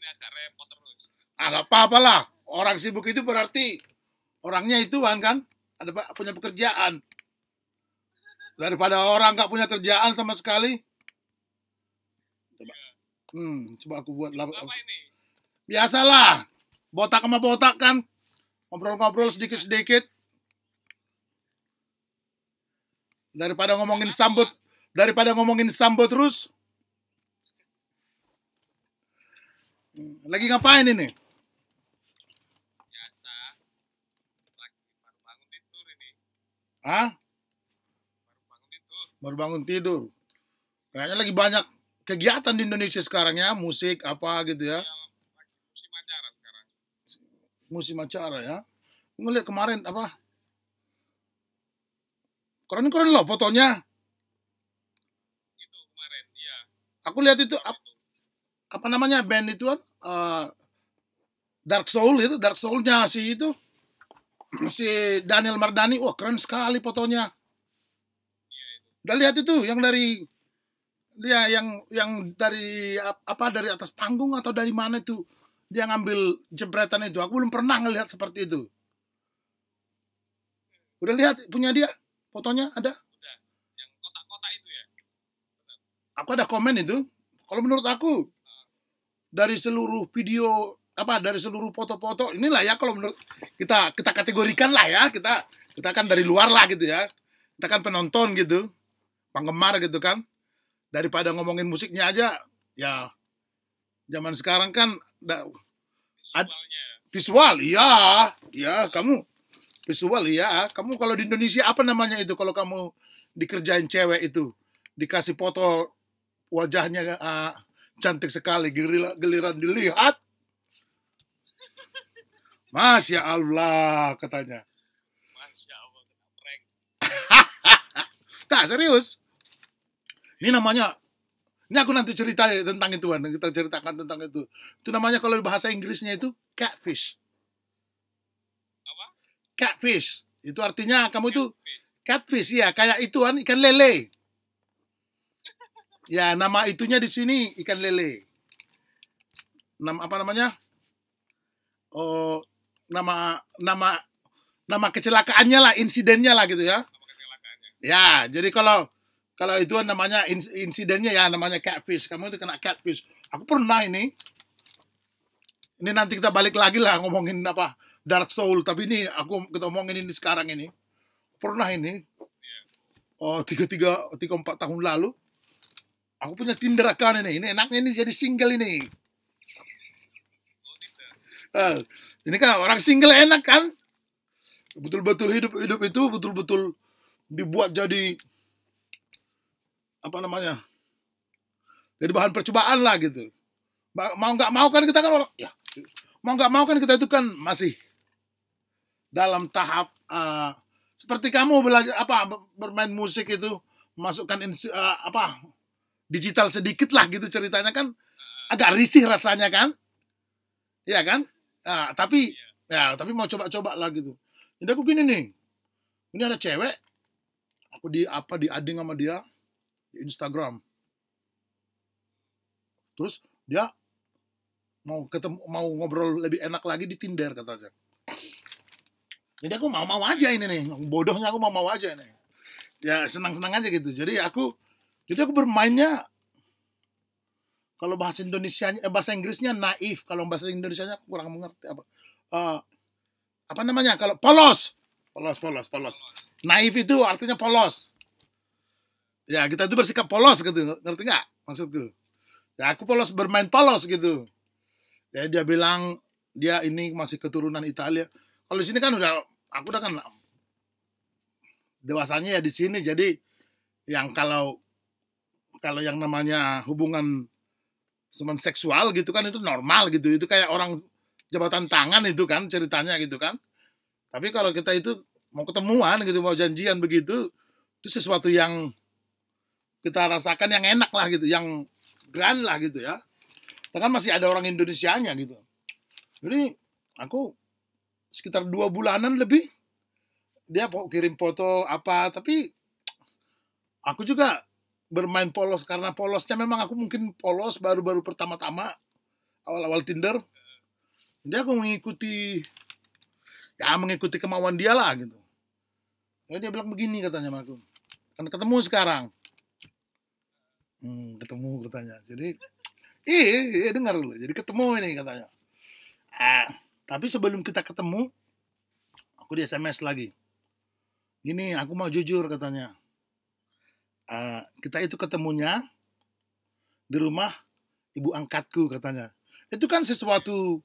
ini agak repot terus. Ah, nggak apa-apa lah. Orang sibuk itu berarti orangnya itu kan. Ada punya pekerjaan. Daripada orang gak punya kerjaan sama sekali. Coba. Iya. Hmm, coba aku buat lap. Apa ini? Biasalah. Botak sama botak kan. Ngobrol-ngobrol sedikit-sedikit. Daripada ngomongin sambut, daripada ngomongin sambut terus. Lagi ngapain ini? Biasa. Lagi baru bangun tidur ini. Hah? Baru bangun tidur. Baru bangun tidur. Kayaknya lagi banyak kegiatan di Indonesia sekarang ya, musik apa gitu ya. Iya, lagi musim acara sekarang. Musim acara ya. Ngeliat kemarin apa? Keren-keren loh fotonya. Itu kemarin, iya. Aku lihat itu, itu apa namanya band itu kan uh, Dark Soul itu Dark Soulnya si itu si Daniel Mardani wah keren sekali fotonya udah lihat itu yang dari dia yang yang dari apa dari atas panggung atau dari mana itu dia ngambil jebretan itu aku belum pernah ngelihat seperti itu udah lihat punya dia fotonya ada yang kotak-kotak itu ya aku ada komen itu kalau menurut aku dari seluruh video apa dari seluruh foto-foto inilah ya kalau menurut kita kita kategorikan lah ya kita kita kan dari luar lah gitu ya kita kan penonton gitu penggemar gitu kan daripada ngomongin musiknya aja ya zaman sekarang kan da, ad, visual iya iya kamu visual iya kamu kalau di Indonesia apa namanya itu kalau kamu dikerjain cewek itu dikasih foto wajahnya uh, Cantik sekali giliran dilihat. Masya Allah katanya. Masya Allah Nah serius. Ini namanya ini aku nanti cerita ya tentang itu, kan. kita ceritakan tentang itu. Itu namanya kalau bahasa Inggrisnya itu catfish. Apa? Catfish. Itu artinya kamu itu catfish ya, kayak itu kan ikan lele. Ya, nama itunya di sini ikan lele. Nama apa namanya? Oh, nama nama nama kecelakaannya lah, insidennya lah gitu ya. Ya, jadi kalau kalau itu namanya insidennya ya namanya catfish. Kamu itu kena catfish. Aku pernah ini. Ini nanti kita balik lagi lah ngomongin apa Dark Soul. Tapi ini aku kita ngomongin ini sekarang ini. Pernah ini. Iya. Oh, tiga tiga tiga empat tahun lalu Aku punya Tinder account ini. Ini enaknya ini jadi single ini. Uh, ini kan orang single enak kan? Betul-betul hidup-hidup itu betul-betul dibuat jadi apa namanya? Jadi bahan percobaan lah gitu. Mau nggak mau kan kita kan orang ya mau nggak mau kan kita itu kan masih dalam tahap uh, seperti kamu belajar apa bermain musik itu masukkan uh, apa digital sedikit lah gitu ceritanya kan agak risih rasanya kan ya kan nah, tapi iya. ya tapi mau coba-coba lah gitu jadi aku gini nih ini ada cewek aku di apa di ading sama dia di Instagram terus dia mau ketemu mau ngobrol lebih enak lagi di Tinder katanya jadi aku mau-mau aja ini nih bodohnya aku mau-mau aja nih ya senang-senang aja gitu jadi aku jadi aku bermainnya kalau bahasa Indonesia eh, bahasa Inggrisnya naif, kalau bahasa Indonesia aku kurang mengerti apa. Uh, apa namanya? Kalau polos. Polos, polos, polos. Naif itu artinya polos. Ya, kita itu bersikap polos gitu. Ngerti nggak maksudku? Ya, aku polos bermain polos gitu. Ya, dia bilang dia ini masih keturunan Italia. Kalau di sini kan udah aku udah kan dewasanya ya di sini jadi yang kalau kalau yang namanya hubungan semen seksual gitu kan itu normal gitu itu kayak orang jabatan tangan itu kan ceritanya gitu kan tapi kalau kita itu mau ketemuan gitu mau janjian begitu itu sesuatu yang kita rasakan yang enak lah gitu yang grand lah gitu ya kan masih ada orang Indonesianya gitu jadi aku sekitar dua bulanan lebih dia kirim foto apa tapi aku juga bermain polos karena polosnya memang aku mungkin polos baru-baru pertama-tama awal-awal Tinder jadi aku mengikuti ya mengikuti kemauan dia lah gitu lalu dia bilang begini katanya sama aku kan ketemu sekarang hmm, ketemu katanya jadi iya dengar dulu jadi ketemu ini katanya ah, tapi sebelum kita ketemu aku di sms lagi gini aku mau jujur katanya Eh, kita itu ketemunya di rumah ibu angkatku katanya. Itu kan sesuatu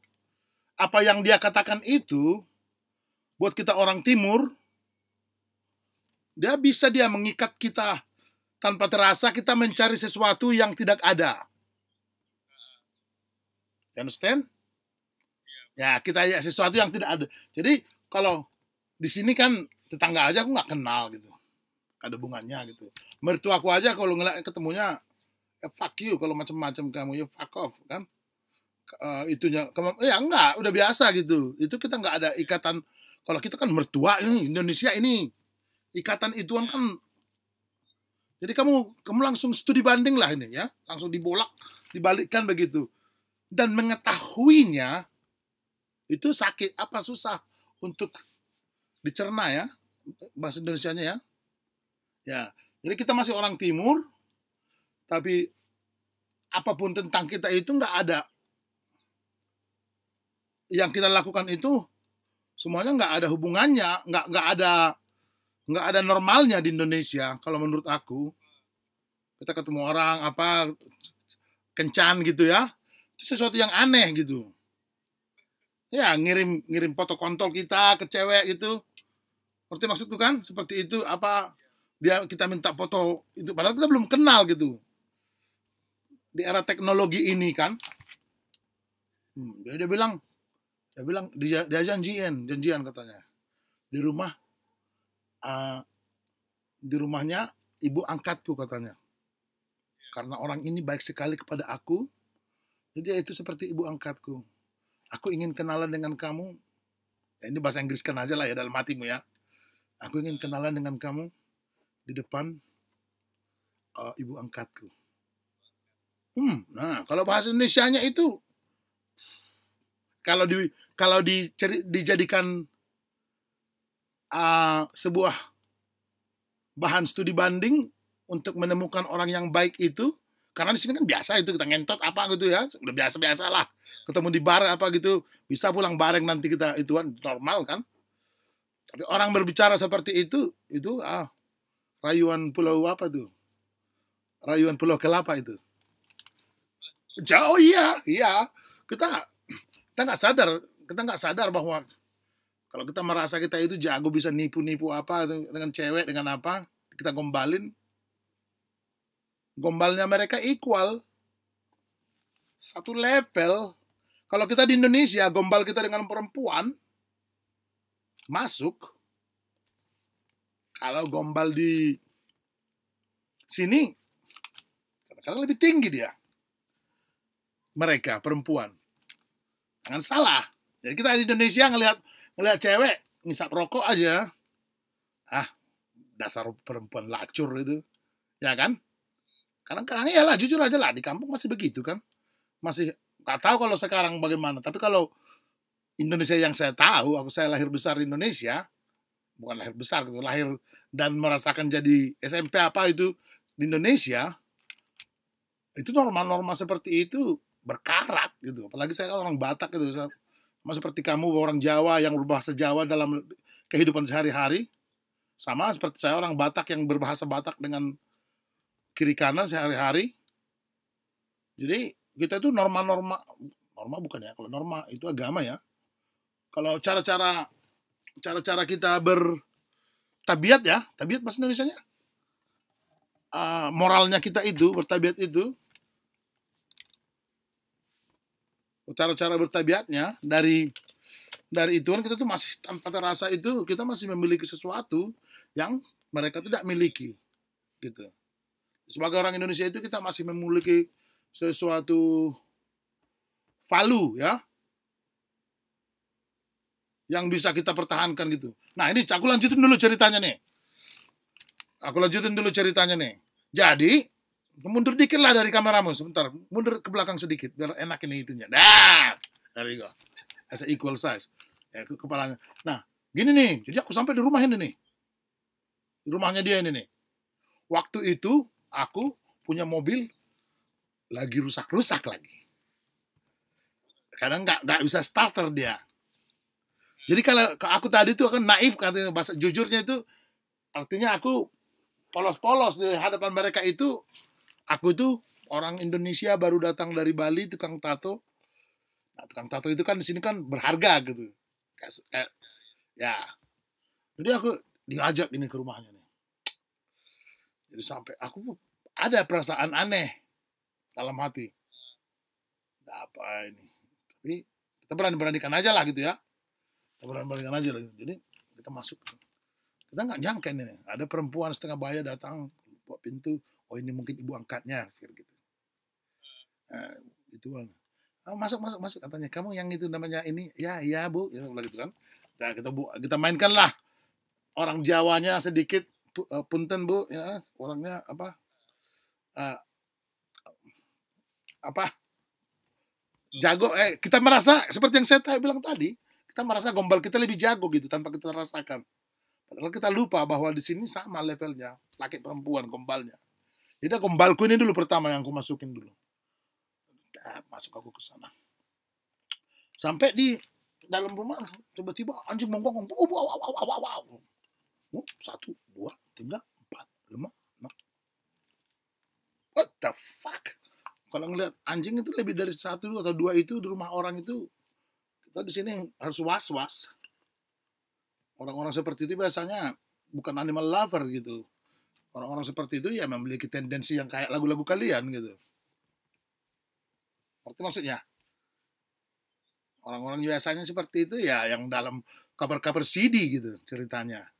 apa yang dia katakan itu buat kita orang timur dia bisa dia mengikat kita tanpa terasa kita mencari sesuatu yang tidak ada. You understand? Ya, kita ya sesuatu yang tidak ada. Jadi kalau di sini kan tetangga aja aku nggak kenal gitu. Ada bunganya gitu mertuaku aja kalau ngelak ketemunya ya fuck you kalau macam-macam kamu ya fuck off kan uh, itunya ya enggak udah biasa gitu itu kita nggak ada ikatan kalau kita kan mertua ini Indonesia ini ikatan itu kan jadi kamu kamu langsung studi banding lah ini ya langsung dibolak dibalikkan begitu dan mengetahuinya itu sakit apa susah untuk dicerna ya bahasa Indonesia nya ya ya jadi kita masih orang timur, tapi apapun tentang kita itu nggak ada. Yang kita lakukan itu semuanya nggak ada hubungannya, nggak nggak ada nggak ada normalnya di Indonesia kalau menurut aku. Kita ketemu orang apa kencan gitu ya, itu sesuatu yang aneh gitu. Ya ngirim ngirim foto kontol kita ke cewek gitu. Berarti maksudku kan seperti itu apa dia kita minta foto itu padahal kita belum kenal gitu di era teknologi ini kan hmm, dia, dia bilang dia bilang dia, dia janjian janjian katanya di rumah uh, di rumahnya ibu angkatku katanya karena orang ini baik sekali kepada aku jadi itu seperti ibu angkatku aku ingin kenalan dengan kamu ya, ini bahasa Inggris kan aja lah ya dalam hatimu ya aku ingin kenalan dengan kamu di depan uh, ibu angkatku. Hmm, nah kalau bahasa Indonesia-nya itu kalau di kalau di, dijadikan uh, sebuah bahan studi banding untuk menemukan orang yang baik itu karena di sini kan biasa itu kita ngentot apa gitu ya udah biasa biasalah ketemu di bar apa gitu bisa pulang bareng nanti kita ituan normal kan tapi orang berbicara seperti itu itu ah Rayuan pulau apa tuh? Rayuan pulau kelapa itu. Jauh iya, iya. Kita kita nggak sadar, kita nggak sadar bahwa kalau kita merasa kita itu jago bisa nipu-nipu apa dengan cewek dengan apa, kita gombalin. Gombalnya mereka equal. Satu level. Kalau kita di Indonesia gombal kita dengan perempuan masuk kalau gombal di sini, kadang-kadang lebih tinggi dia. Mereka, perempuan. Jangan salah. Jadi ya, kita di Indonesia ngelihat ngelihat cewek ngisap rokok aja. Ah, dasar perempuan lacur itu. Ya kan? Karena kadang ya lah, jujur aja lah. Di kampung masih begitu kan. Masih, nggak tahu kalau sekarang bagaimana. Tapi kalau Indonesia yang saya tahu, aku saya lahir besar di Indonesia, bukan lahir besar gitu, lahir dan merasakan jadi SMP apa itu di Indonesia itu norma-norma seperti itu berkarat gitu. Apalagi saya kan orang Batak gitu, sama seperti kamu orang Jawa yang berbahasa Jawa dalam kehidupan sehari-hari sama seperti saya orang Batak yang berbahasa Batak dengan kiri kanan sehari-hari. Jadi kita itu norma-norma norma bukan ya kalau norma itu agama ya. Kalau cara-cara cara-cara kita bertabiat ya, tabiat bahasa Indonesia-nya. Uh, moralnya kita itu, bertabiat itu. Cara-cara bertabiatnya dari dari itu kan kita tuh masih tanpa terasa itu kita masih memiliki sesuatu yang mereka tidak miliki gitu sebagai orang Indonesia itu kita masih memiliki sesuatu value ya yang bisa kita pertahankan gitu. Nah ini aku lanjutin dulu ceritanya nih. Aku lanjutin dulu ceritanya nih. Jadi mundur dikit lah dari kameramu sebentar. Mundur ke belakang sedikit biar enak ini itunya. Nah, there you go. As equal size. Ya, ke kepalanya. Nah, gini nih. Jadi aku sampai di rumah ini nih. Di rumahnya dia ini nih. Waktu itu aku punya mobil lagi rusak-rusak lagi. Kadang nggak nggak bisa starter dia jadi kalau aku tadi itu akan naif katanya bahasa jujurnya itu artinya aku polos-polos di hadapan mereka itu aku itu orang Indonesia baru datang dari Bali tukang tato. Nah, tukang tato itu kan di sini kan berharga gitu. Kayak, kayak, ya. Jadi aku diajak ini ke rumahnya nih. Jadi sampai aku ada perasaan aneh dalam hati. Nah, apa ini? Tapi kita berani beranikan aja lah gitu ya obrolan aja lagi. Jadi kita masuk. Kita nggak nyangka ini. Ada perempuan setengah bayar datang buat pintu. Oh ini mungkin ibu angkatnya. Gitu. Nah, itu oh, masuk masuk masuk katanya kamu yang itu namanya ini ya ya bu ya gitu kan nah, kita bu kita mainkan lah orang Jawanya sedikit eh, punten bu ya orangnya apa uh, apa hmm. jago eh kita merasa seperti yang saya bilang tadi kita merasa gombal kita lebih jago gitu tanpa kita rasakan. Padahal kita lupa bahwa di sini sama levelnya laki perempuan gombalnya. Jadi gombalku ini dulu pertama yang aku masukin dulu. Nah, masuk aku ke sana. Sampai di dalam rumah tiba-tiba anjing menggonggong oh, wow wow wow wow wow wow oh, satu dua tiga empat lima enam what the fuck kalau ngeliat anjing itu lebih dari satu atau dua itu di rumah orang itu kita di sini harus was-was. Orang-orang seperti itu biasanya bukan animal lover gitu. Orang-orang seperti itu ya memiliki tendensi yang kayak lagu-lagu kalian gitu. Ngerti maksudnya? Orang-orang biasanya seperti itu ya yang dalam kabar-kabar CD gitu ceritanya.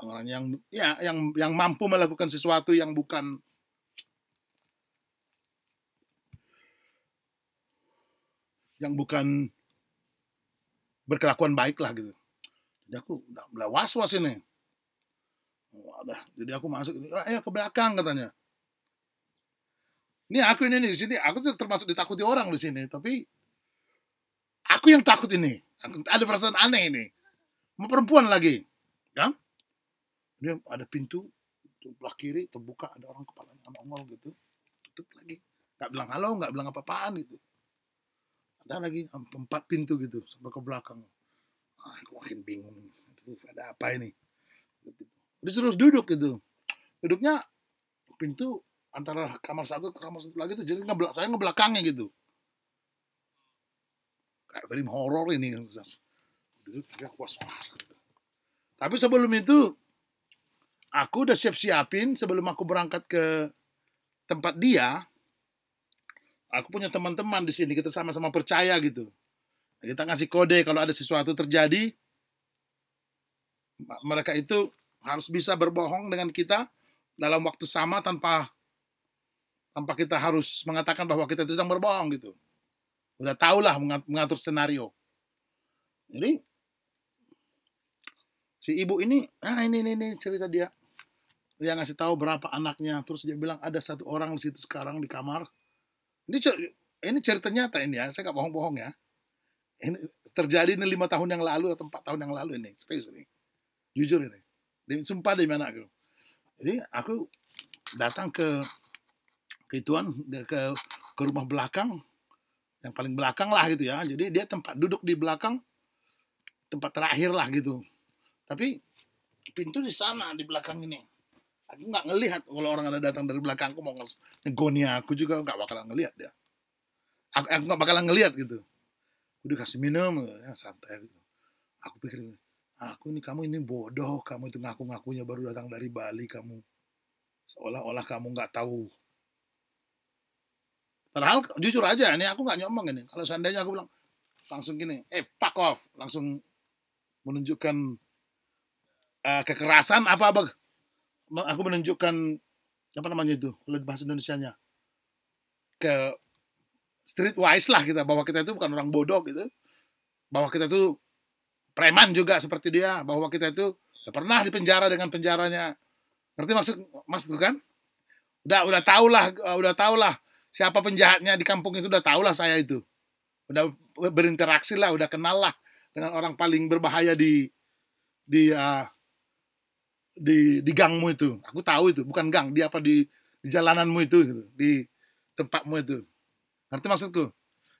Orang yang ya yang yang mampu melakukan sesuatu yang bukan yang bukan berkelakuan baik lah gitu jadi aku udah mulai was was ini Wadah. jadi aku masuk ayo ke belakang katanya ini aku ini di sini aku termasuk ditakuti orang di sini tapi aku yang takut ini aku, ada perasaan aneh ini mau perempuan lagi kan dia ada pintu sebelah kiri terbuka ada orang kepalanya sama gitu tutup lagi Gak bilang halo gak bilang apa-apaan gitu ada lagi empat pintu gitu sampai ke belakang. Ah, aku makin bingung. Aduh, ada apa ini? Disuruh duduk gitu. Duduknya pintu antara kamar satu ke kamar satu lagi tuh jadi ngebelak saya ngebelakangnya gitu. Kayak film horor ini. Kan, duduk agak was-was gitu. Tapi sebelum itu aku udah siap-siapin sebelum aku berangkat ke tempat dia, aku punya teman-teman di sini kita sama-sama percaya gitu kita ngasih kode kalau ada sesuatu terjadi mereka itu harus bisa berbohong dengan kita dalam waktu sama tanpa tanpa kita harus mengatakan bahwa kita itu sedang berbohong gitu udah tahulah mengatur skenario. jadi si ibu ini ah ini ini, ini cerita dia dia ngasih tahu berapa anaknya terus dia bilang ada satu orang di situ sekarang di kamar ini ini cerita nyata ini ya, saya nggak bohong-bohong ya. Ini terjadi ini lima tahun yang lalu atau empat tahun yang lalu ini, serius ini. Jujur ini. Demi sumpah di mana aku. Jadi aku datang ke ke ituan ke ke rumah belakang yang paling belakang lah gitu ya. Jadi dia tempat duduk di belakang tempat terakhir lah gitu. Tapi pintu di sana di belakang ini aku nggak ngelihat kalau orang ada datang dari belakang aku mau ngegonia aku juga nggak bakalan ngelihat dia aku aku nggak bakalan ngelihat gitu udah kasih minum ya santai gitu aku pikir aku ini kamu ini bodoh kamu itu ngaku-ngakunya baru datang dari Bali kamu seolah-olah kamu nggak tahu padahal jujur aja ini aku nggak nyombong ini kalau seandainya aku bilang langsung gini eh pak off langsung menunjukkan uh, kekerasan apa apa aku menunjukkan apa namanya itu kalau bahasa Indonesia-nya ke wise lah kita bahwa kita itu bukan orang bodoh gitu bahwa kita itu preman juga seperti dia bahwa kita itu ya pernah dipenjara dengan penjaranya berarti maksud mas itu kan udah udah tau lah eh, udah tau lah siapa penjahatnya di kampung itu udah tau lah saya itu udah berinteraksi lah udah kenal lah dengan orang paling berbahaya di di uh, di di gangmu itu aku tahu itu bukan gang di apa di, di jalananmu itu gitu di tempatmu itu ngerti maksudku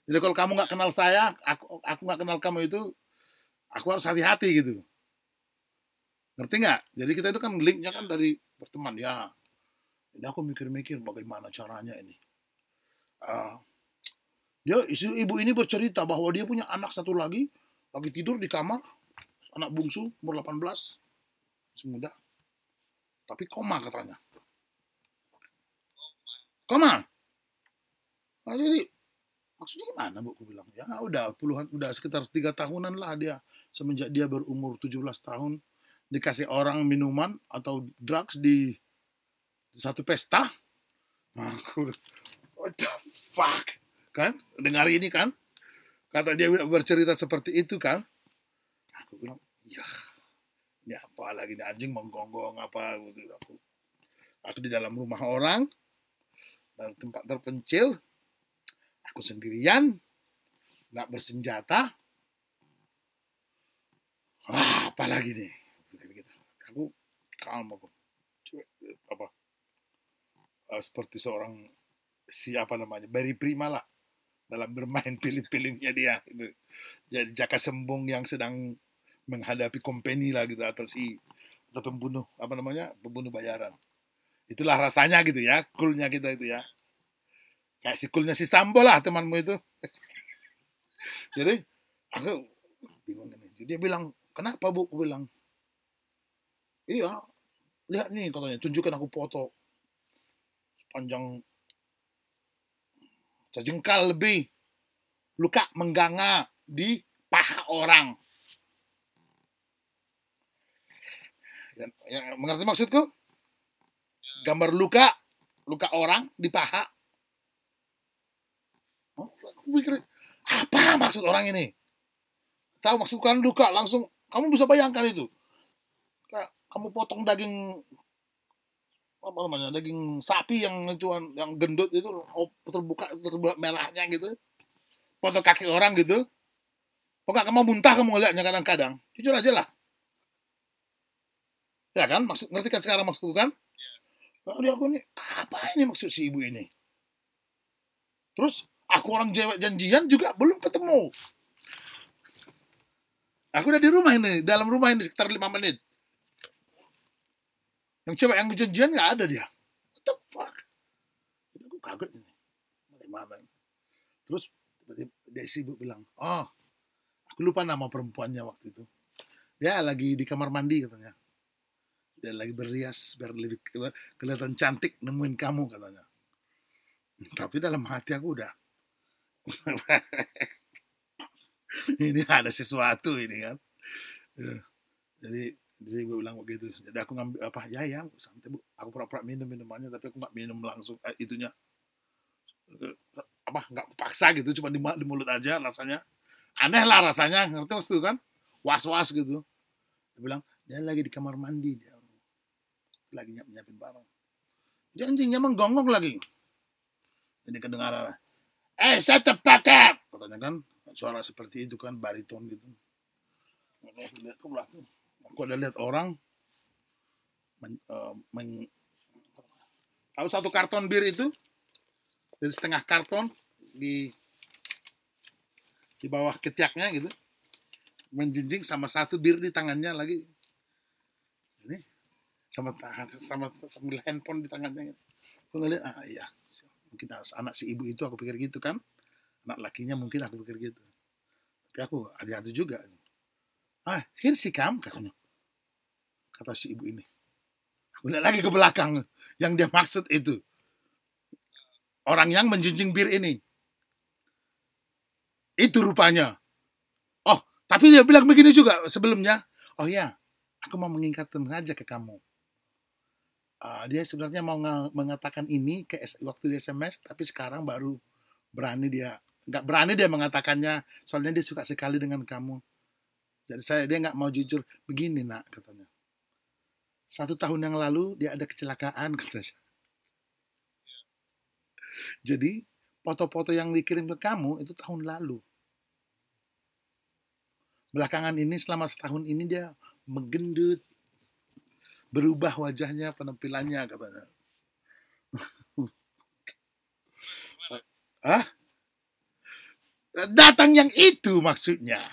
jadi kalau kamu nggak kenal saya aku aku nggak kenal kamu itu aku harus hati-hati gitu ngerti nggak jadi kita itu kan linknya kan dari berteman ya jadi aku mikir-mikir bagaimana caranya ini uh, dia isu ibu ini bercerita bahwa dia punya anak satu lagi lagi tidur di kamar anak bungsu umur 18 semudah tapi koma katanya. Koma. Nah, jadi maksudnya gimana bu? Aku bilang ya udah puluhan, udah sekitar tiga tahunan lah dia semenjak dia berumur 17 tahun dikasih orang minuman atau drugs di satu pesta. Nah, aku what the fuck kan? Dengar ini kan? Kata dia bercerita seperti itu kan? Aku bilang, ya ya apa lagi nih anjing menggonggong apa gitu aku aku di dalam rumah orang dalam tempat terpencil aku sendirian nggak bersenjata wah gitu. apa lagi nih eh, aku calm aku apa seperti seorang siapa namanya Barry lah dalam bermain pilih-pilihnya dia gitu. jadi jaka sembung yang sedang menghadapi kompeni lah gitu atau si atau pembunuh apa namanya pembunuh bayaran itulah rasanya gitu ya coolnya kita itu ya kayak si coolnya si Sambo lah temanmu itu jadi aku bingung ini jadi dia bilang kenapa bu aku bilang iya lihat nih katanya tunjukkan aku foto panjang sejengkal lebih luka mengganga di paha orang Ya, mengerti maksudku? Gambar luka, luka orang di paha. Oh, aku pikir, apa maksud orang ini? Tahu maksud kan luka langsung kamu bisa bayangkan itu. Kamu potong daging apa namanya daging sapi yang itu yang gendut itu oh, terbuka terbuka merahnya gitu potong kaki orang gitu pokoknya kamu muntah kamu ngeliatnya kadang-kadang jujur aja lah Ya kan? Maksud, ngerti kan sekarang maksudku kan? Iya. Lalu aku ini, apa ini maksud si ibu ini? Terus, aku orang jewek janjian juga belum ketemu. Aku udah di rumah ini, dalam rumah ini sekitar lima menit. Yang cewek yang janjian nggak ada dia. What the fuck? Aku kaget ini. Gimana ini? Terus, dia tiba ibu bilang, oh, aku lupa nama perempuannya waktu itu. Ya lagi di kamar mandi katanya dia lagi berias biar lebih kelihatan cantik nemuin kamu katanya tapi dalam hati aku udah ini ada sesuatu ini kan ya, jadi jadi gue bilang begitu jadi aku ngambil apa ya ya santai bu aku pura-pura minum minumannya tapi aku nggak minum langsung eh, itunya apa nggak paksa gitu cuma di, di mulut aja rasanya aneh lah rasanya ngerti maksud kan was was gitu dia bilang dia lagi di kamar mandi dia lagi nyiap nyiapin barang dia anjingnya menggonggong lagi jadi kedengaran eh saya terpakai katanya kan suara seperti itu kan bariton gitu aku lihat ke belakang aku ada lihat orang men, uh, men, tahu satu karton bir itu dari setengah karton di di bawah ketiaknya gitu menjinjing sama satu bir di tangannya lagi sama sama sambil handphone di tangannya gitu. aku ngeliat ah iya mungkin anak si ibu itu aku pikir gitu kan anak lakinya mungkin aku pikir gitu tapi aku hati-hati juga ah here she come katanya kata si ibu ini aku lihat lagi ke belakang yang dia maksud itu orang yang menjunjung bir ini itu rupanya oh tapi dia bilang begini juga sebelumnya oh ya aku mau mengingatkan aja ke kamu uh, dia sebenarnya mau mengatakan ini ke waktu di SMS tapi sekarang baru berani dia nggak berani dia mengatakannya soalnya dia suka sekali dengan kamu jadi saya dia nggak mau jujur begini nak katanya satu tahun yang lalu dia ada kecelakaan katanya jadi foto-foto yang dikirim ke kamu itu tahun lalu belakangan ini selama setahun ini dia menggendut berubah wajahnya penampilannya katanya ah datang yang itu maksudnya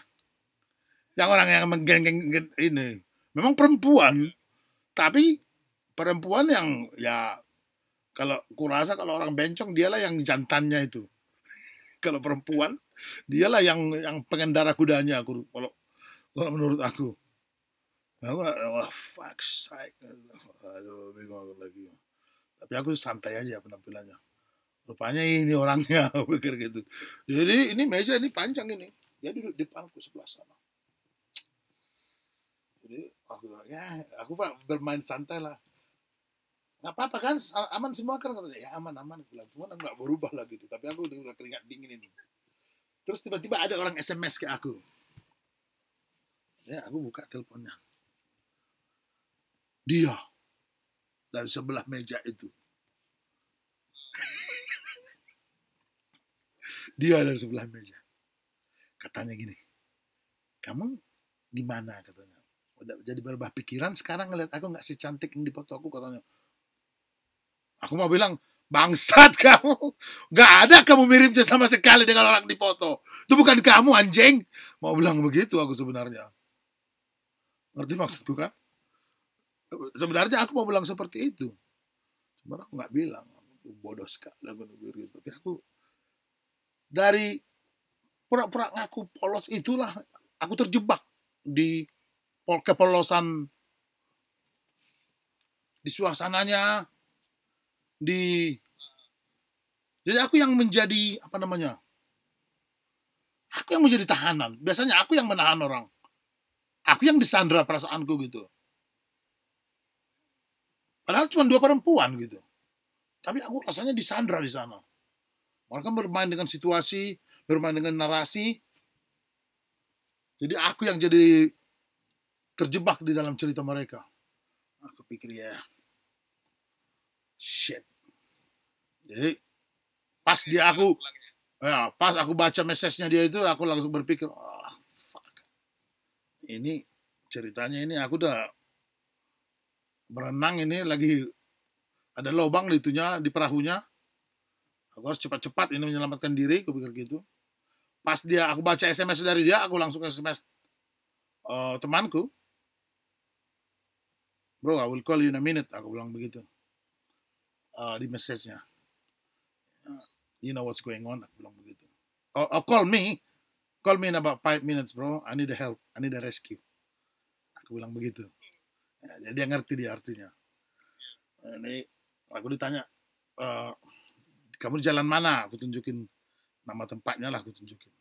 yang orang yang menggenggeng ini memang perempuan iya. tapi perempuan yang ya kalau kurasa kalau orang bencong dialah yang jantannya itu kalau perempuan dialah yang yang pengendara kudanya aku kalau kalau menurut aku aku Wah, fuck, sake. Aduh, bingung aku lagi. Tapi aku santai aja penampilannya. Rupanya ini orangnya, pikir gitu. Jadi ini meja ini panjang ini. Dia duduk di depanku sebelah sana. Jadi aku ya aku bermain santai lah. Nggak apa-apa kan, aman semua kan katanya. Ya aman, aman. Aku bilang, cuman gak berubah lagi. Gitu. Tapi aku udah keringat dingin ini. Terus tiba-tiba ada orang SMS ke aku. Ya, aku buka teleponnya dia dari sebelah meja itu. dia dari sebelah meja. Katanya gini, kamu gimana katanya? Udah jadi berubah pikiran sekarang ngeliat aku nggak secantik yang di foto aku katanya. Aku mau bilang, bangsat kamu. Nggak ada kamu miripnya sama sekali dengan orang di foto. Itu bukan kamu anjing. Mau bilang begitu aku sebenarnya. Ngerti maksudku kan? sebenarnya aku mau bilang seperti itu cuman aku nggak bilang aku bodoh sekali aku nubir gitu tapi aku dari pura-pura ngaku polos itulah aku terjebak di pol kepolosan di suasananya di jadi aku yang menjadi apa namanya aku yang menjadi tahanan biasanya aku yang menahan orang aku yang disandra perasaanku gitu Padahal cuma dua perempuan gitu. Tapi aku rasanya disandra di sana. Mereka bermain dengan situasi, bermain dengan narasi. Jadi aku yang jadi terjebak di dalam cerita mereka. Aku pikir ya, shit. Jadi pas dia aku, ya? ya, pas aku baca message-nya dia itu, aku langsung berpikir, oh, fuck. Ini ceritanya ini aku udah berenang ini lagi ada lubang di itunya di perahunya aku harus cepat-cepat ini menyelamatkan diri aku pikir gitu pas dia aku baca sms dari dia aku langsung sms uh, eh, temanku bro I will call you in a minute aku bilang begitu uh, di message-nya uh, you know what's going on aku bilang begitu oh, oh call me call me in about five minutes bro I need the help I need the rescue aku bilang begitu ya, jadi dia ngerti dia artinya nah, ini aku ditanya e, kamu di jalan mana aku tunjukin nama tempatnya lah aku tunjukin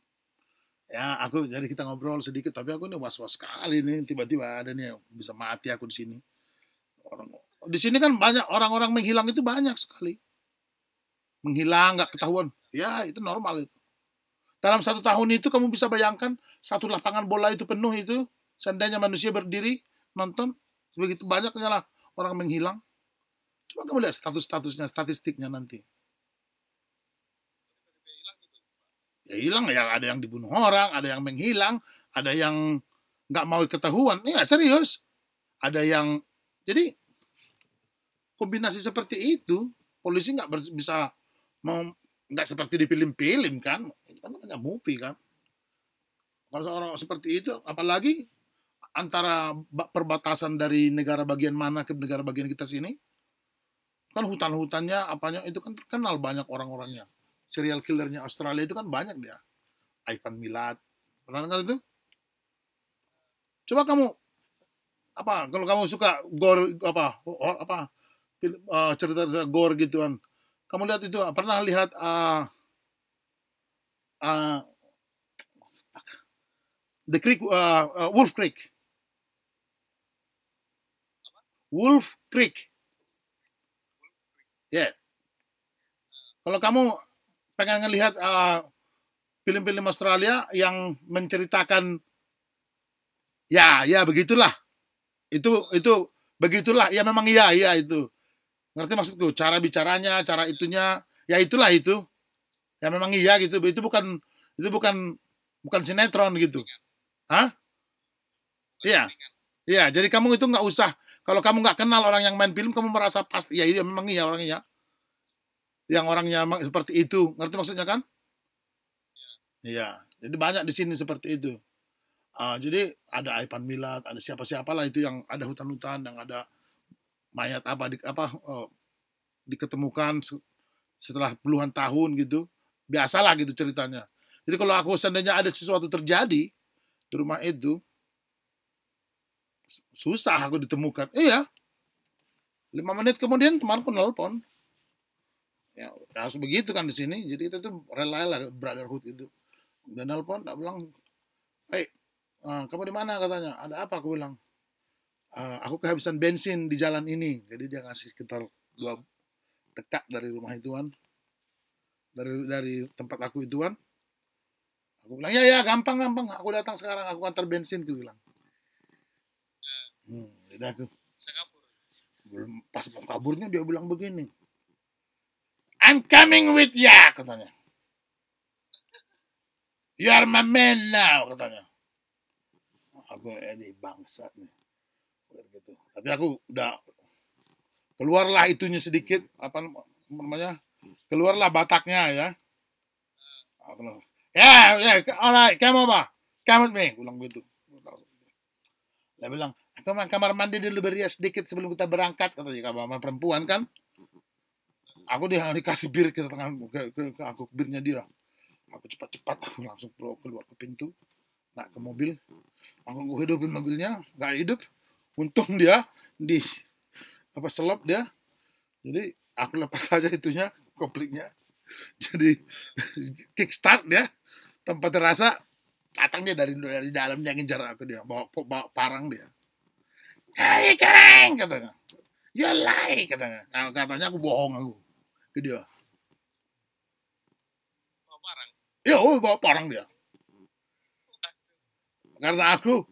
ya aku jadi kita ngobrol sedikit tapi aku ini was was sekali nih tiba-tiba ada nih bisa mati aku di sini orang di sini kan banyak orang-orang menghilang itu banyak sekali menghilang nggak ketahuan ya itu normal itu dalam satu tahun itu kamu bisa bayangkan satu lapangan bola itu penuh itu seandainya manusia berdiri nonton Begitu banyaknya lah orang menghilang. Coba kamu lihat status-statusnya, statistiknya nanti. Ya hilang ya, ada yang dibunuh orang, ada yang menghilang, ada yang nggak mau ketahuan. Iya serius. Ada yang jadi kombinasi seperti itu polisi nggak bisa mau nggak seperti di film-film kan, kan namanya movie kan. Kalau orang seperti itu, apalagi antara perbatasan dari negara bagian mana ke negara bagian kita sini kan hutan-hutannya apanya itu kan kenal banyak orang-orangnya serial killernya Australia itu kan banyak dia Ivan Milat pernah dengar itu coba kamu apa kalau kamu suka gore apa or, apa film, uh, eh, cerita cerita gore kan kamu lihat itu ah, pernah lihat uh, uh, The Creek uh, uh, Wolf Creek Wolf Creek. Ya. Yeah. Kalau kamu pengen ngelihat film eh, film-film Australia yang menceritakan ya, ya begitulah. Itu itu begitulah. Ya memang iya, iya itu. Ngerti maksudku? Cara bicaranya, cara itunya, ya itulah itu. Ya memang iya gitu. Itu bukan itu bukan bukan sinetron gitu. Hah? Iya. Iya, jadi kamu itu nggak usah kalau kamu nggak kenal orang yang main film, kamu merasa pasti ya iya memang iya orangnya. Yang orangnya seperti itu, ngerti maksudnya kan? Iya. iya. Jadi banyak di sini seperti itu. Uh, jadi ada Aipan Milat, ada siapa-siapa lah itu yang ada hutan-hutan, yang ada mayat apa di, apa uh, diketemukan setelah puluhan tahun gitu. Biasalah gitu ceritanya. Jadi kalau aku seandainya ada sesuatu terjadi di rumah itu, susah aku ditemukan. Iya. Lima menit kemudian temanku nelpon. Ya, harus begitu kan di sini. Jadi itu tuh relalah brotherhood itu. Dan nelpon, tak bilang, Hei, uh, eh, kamu di mana katanya? Ada apa? Aku bilang, uh, aku kehabisan bensin di jalan ini. Jadi dia ngasih sekitar dua dekat dari rumah itu ituan. Dari dari tempat aku itu ituan. Aku bilang, ya ya, gampang-gampang. Aku datang sekarang, aku antar bensin. Aku bilang Hmm, udah tuh. Belum pas mau kaburnya dia bilang begini. I'm coming with ya katanya. You are my man now katanya. Aku eh, ini bangsat nih. Gitu. Tapi aku udah keluarlah itunya sedikit apa namanya? Keluarlah bataknya ya. Hmm. Aku yeah, yeah, ya, alright, come over. Come with me. Ulang gitu. Dia bilang, teman kamar mandi dulu beria sedikit sebelum kita berangkat katanya kamar perempuan kan aku dia dikasih bir ke tangan ke, ke, ke aku birnya dia aku cepat-cepat langsung keluar ke pintu nak ke mobil aku gue hidupin mobilnya nggak hidup untung dia di apa selop dia jadi aku lepas saja itunya kopliknya jadi kickstart dia tempat terasa datang dia dari dari dalamnya ngejar aku dia bawa, bawa parang dia hei keng katanya you lie katanya nah, katanya aku bohong aku ke dia bawa parang ya oh bawa parang dia karena aku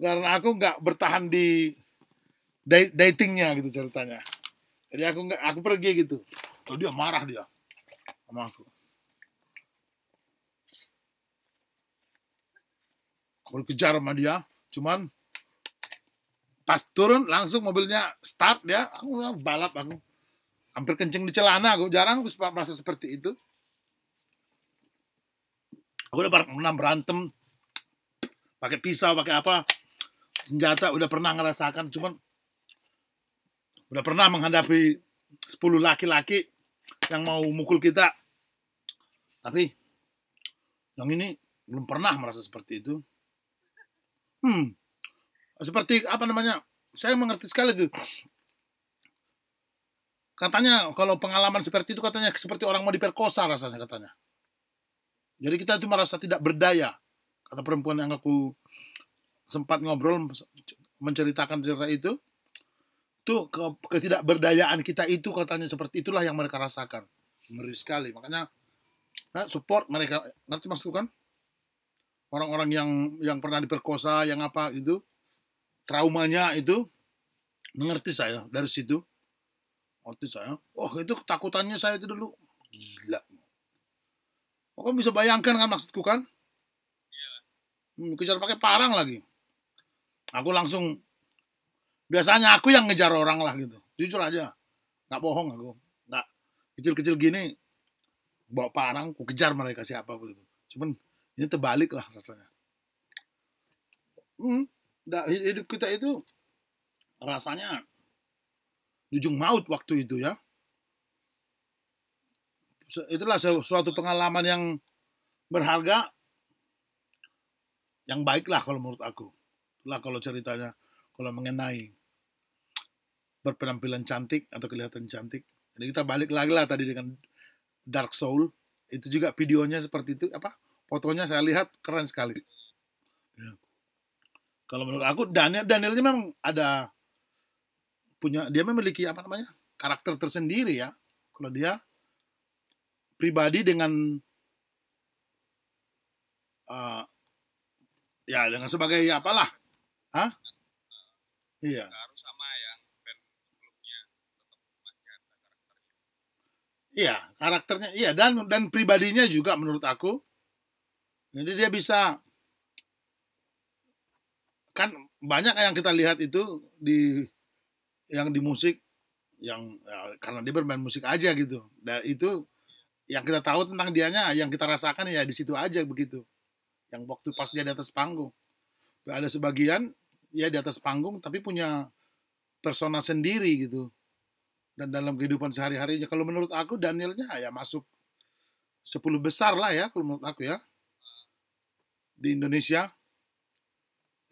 karena aku nggak bertahan di datingnya gitu ceritanya jadi aku nggak aku pergi gitu kalau dia marah dia sama aku aku kejar sama dia cuman Pas turun langsung mobilnya start ya, aku balap aku. Hampir kenceng di celana aku, jarang aku merasa seperti itu. Aku udah pernah berantem pakai pisau, pakai apa, senjata udah pernah ngerasakan, cuman udah pernah menghadapi 10 laki-laki yang mau mukul kita. Tapi yang ini belum pernah merasa seperti itu. Hmm, seperti apa namanya saya mengerti sekali tuh katanya kalau pengalaman seperti itu katanya seperti orang mau diperkosa rasanya katanya jadi kita itu merasa tidak berdaya kata perempuan yang aku sempat ngobrol menceritakan cerita itu tuh ketidakberdayaan kita itu katanya seperti itulah yang mereka rasakan ngeri sekali makanya ya, support mereka nanti maksudku kan orang-orang yang yang pernah diperkosa yang apa itu traumanya itu mengerti saya dari situ mengerti saya oh itu ketakutannya saya itu dulu gila oh, kamu bisa bayangkan kan maksudku kan iya. hmm, kejar pakai parang lagi aku langsung biasanya aku yang ngejar orang lah gitu jujur aja nggak bohong aku nggak kecil-kecil gini bawa parang aku kejar mereka siapa gitu cuman ini terbalik lah rasanya hmm, nah, hidup kita itu rasanya ujung maut waktu itu ya itulah suatu pengalaman yang berharga yang baiklah kalau menurut aku itulah kalau ceritanya kalau mengenai berpenampilan cantik atau kelihatan cantik jadi kita balik lagi lah tadi dengan Dark Soul itu juga videonya seperti itu apa fotonya saya lihat keren sekali kalau menurut aku Daniel Danielnya memang ada punya dia memiliki apa namanya? karakter tersendiri ya. Kalau dia pribadi dengan uh, ya dengan sebagai apalah. Hah? Iya. Harus sama yang tetap masih ada karakternya. Iya, karakternya iya dan dan pribadinya juga menurut aku. Jadi dia bisa kan banyak yang kita lihat itu di yang di musik yang ya, karena dia bermain musik aja gitu dan itu yang kita tahu tentang dianya yang kita rasakan ya di situ aja begitu yang waktu pas dia di atas panggung ada sebagian ya di atas panggung tapi punya persona sendiri gitu dan dalam kehidupan sehari-harinya kalau menurut aku Danielnya ya masuk sepuluh besar lah ya kalau menurut aku ya di Indonesia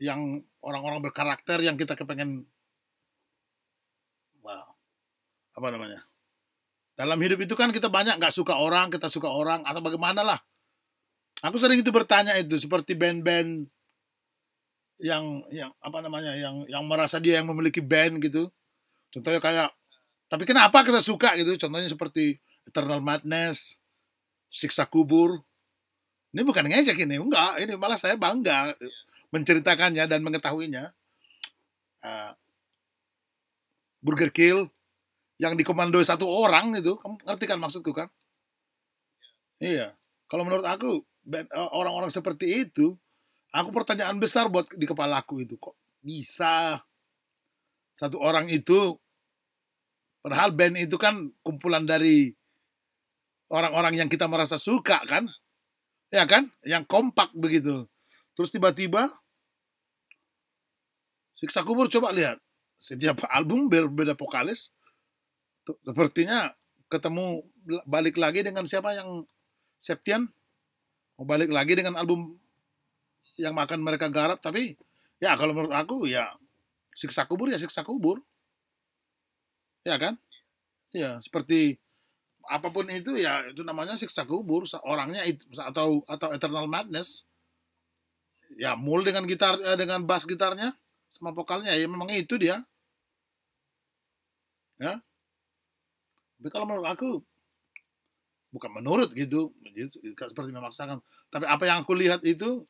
yang orang-orang berkarakter yang kita kepengen wow, apa namanya dalam hidup itu kan kita banyak nggak suka orang kita suka orang atau bagaimana lah aku sering itu bertanya itu seperti band-band yang yang apa namanya yang yang merasa dia yang memiliki band gitu contohnya kayak tapi kenapa kita suka gitu contohnya seperti Eternal Madness siksa kubur ini bukan ngejek ini enggak ini malah saya bangga menceritakannya dan mengetahuinya, uh, Burger Kill yang dikomandoi satu orang itu, kamu ngerti kan maksudku kan? Iya. iya. Kalau menurut aku eh, orang-orang seperti itu, aku pertanyaan besar buat di kepala aku itu kok bisa satu orang itu padahal band itu kan kumpulan dari orang-orang yang kita merasa suka kan? Ya kan? Yang kompak begitu. Terus tiba-tiba Siksa kubur coba lihat. Setiap album berbeda vokalis. Sepertinya ketemu balik lagi dengan siapa yang Septian. Mau balik lagi dengan album yang makan mereka garap. Tapi ya kalau menurut aku ya siksa kubur ya siksa kubur. Ya kan? Ya, seperti apapun itu ya itu namanya siksa kubur orangnya atau atau eternal madness ya mul dengan gitar eh, dengan bass gitarnya sama vokalnya ya memang itu dia ya tapi kalau menurut aku bukan menurut gitu seperti memaksakan tapi apa yang aku lihat itu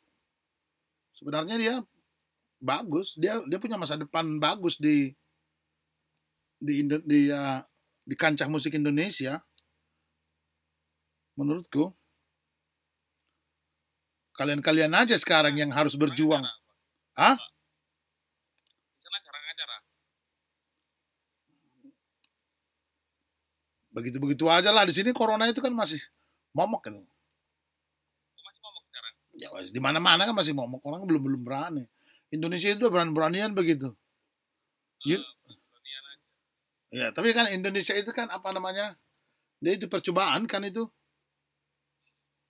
sebenarnya dia bagus dia dia punya masa depan bagus di di Indo, di, uh, di kancah musik Indonesia menurutku kalian-kalian aja sekarang yang harus berjuang ah begitu-begitu aja lah di sini corona itu kan masih momok kan. Ya, masih momok sekarang. Ya di mana-mana kan masih momok orang belum belum berani. Indonesia itu berani-beranian begitu. Uh, ya. ya, tapi kan Indonesia itu kan apa namanya? Dia itu percobaan kan itu.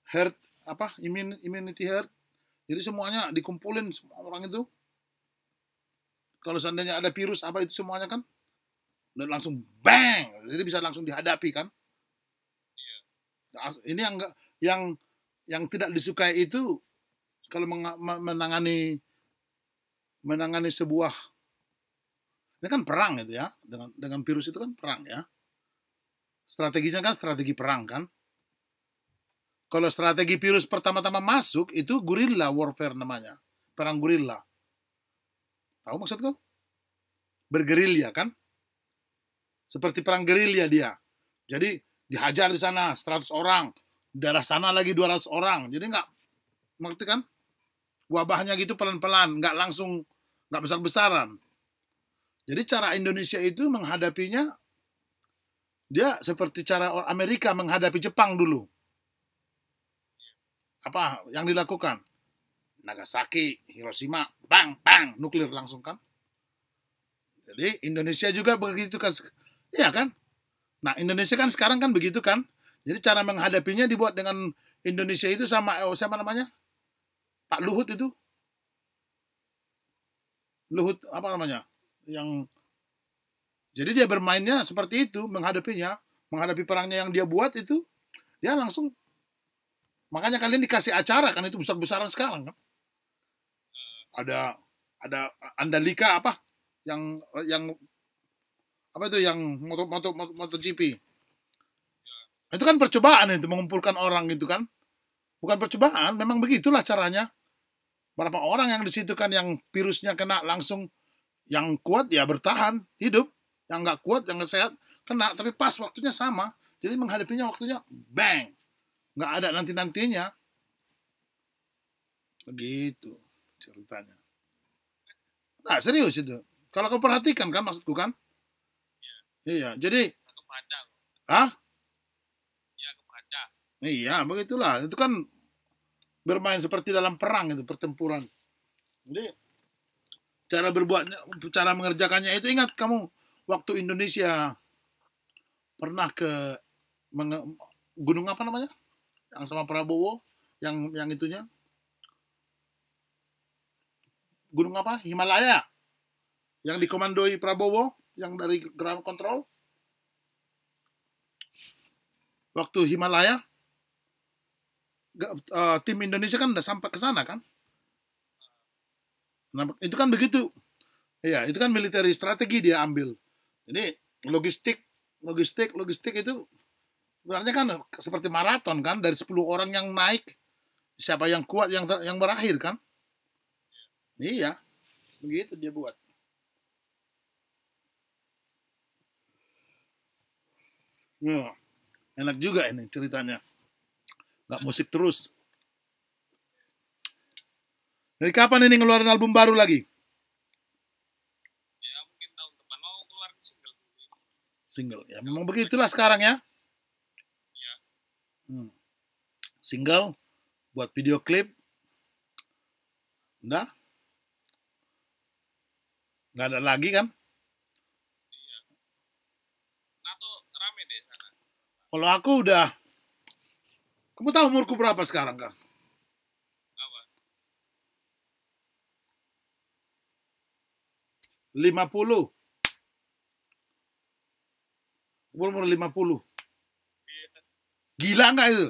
Herd apa? immunity herd. Jadi semuanya dikumpulin semua orang itu. Kalau seandainya ada virus apa itu semuanya kan dan nah, langsung bang jadi bisa langsung dihadapi kan yeah. Iya. ini yang yang yang tidak disukai itu kalau menangani menangani sebuah ini kan perang itu ya dengan dengan virus itu kan perang ya strateginya kan strategi perang kan kalau strategi virus pertama-tama masuk itu gorilla warfare namanya perang gorilla tahu maksudku bergerilya kan seperti perang gerilya dia. Jadi dihajar di sana 100 orang, darah sana lagi 200 orang. Jadi nggak mengerti kan? Wabahnya gitu pelan-pelan, nggak langsung nggak besar-besaran. Jadi cara Indonesia itu menghadapinya dia seperti cara Amerika menghadapi Jepang dulu. Apa yang dilakukan? Nagasaki, Hiroshima, bang, bang, nuklir langsung kan. Jadi Indonesia juga begitu kan Iya kan? Nah, Indonesia kan sekarang kan begitu kan? Jadi cara menghadapinya dibuat dengan Indonesia itu sama eh, siapa namanya? Pak Luhut itu. Luhut apa namanya? Yang jadi dia bermainnya seperti itu menghadapinya, menghadapi perangnya yang dia buat itu dia langsung makanya kalian dikasih acara kan itu besar-besaran sekarang kan. Ada ada Andalika apa yang yang apa itu yang motor motor motor GP ya. itu kan percobaan itu mengumpulkan orang gitu kan bukan percobaan memang begitulah caranya berapa orang yang di situ kan yang virusnya kena langsung yang kuat ya bertahan hidup yang nggak kuat yang nggak sehat kena tapi pas waktunya sama jadi menghadapinya waktunya bang nggak ada nanti nantinya begitu ceritanya nah serius itu kalau kau perhatikan kan maksudku kan Iya, jadi ah? Hah? Iya, Iya, begitulah. Itu kan bermain seperti dalam perang itu, pertempuran. Jadi cara berbuatnya, cara mengerjakannya itu ingat kamu waktu Indonesia pernah ke gunung apa namanya? Yang sama Prabowo, yang yang itunya. Gunung apa? Himalaya. Yang dikomandoi Prabowo yang dari ground control waktu Himalaya eh, tim Indonesia kan udah sampai ke sana kan nah, itu kan begitu ya itu kan military strategi dia ambil ini logistik logistik logistik itu sebenarnya kan seperti maraton kan dari 10 orang yang naik siapa yang kuat yang yang berakhir kan iya begitu dia buat enak juga ini ceritanya. Nggak musik terus. Dari kapan ini ngeluarin album baru lagi? Ya, mungkin tahun depan mau keluar single. Single. Ya, memang begitulah sekarang ya. ya. Hmm. Single buat video klip. Udah? Nggak ada lagi kan? Kalau aku udah, kamu tahu umurku berapa sekarang, Kang? Lima puluh. Umur lima puluh. Gila nggak itu?